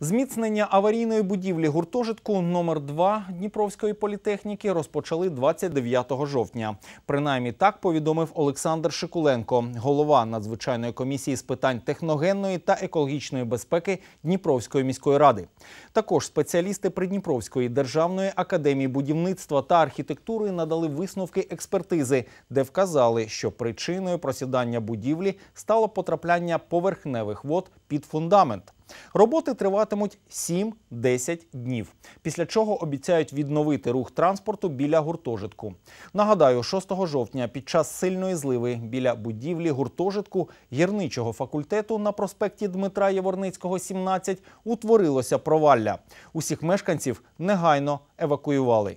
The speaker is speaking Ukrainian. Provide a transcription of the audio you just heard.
Зміцнення аварійної будівлі гуртожитку номер 2 Дніпровської політехніки розпочали 29 жовтня. Принаймні так повідомив Олександр Шикуленко, голова надзвичайної комісії з питань техногенної та екологічної безпеки Дніпровської міської ради. Також спеціалісти Придніпровської державної академії будівництва та архітектури надали висновки експертизи, де вказали, що причиною просідання будівлі стало потрапляння поверхневих вод під фундамент. Роботи триватимуть 7-10 днів, після чого обіцяють відновити рух транспорту біля гуртожитку. Нагадаю, 6 жовтня під час сильної зливи біля будівлі гуртожитку гірничого факультету на проспекті Дмитра Єворницького, 17, утворилося провалля. Усіх мешканців негайно евакуювали.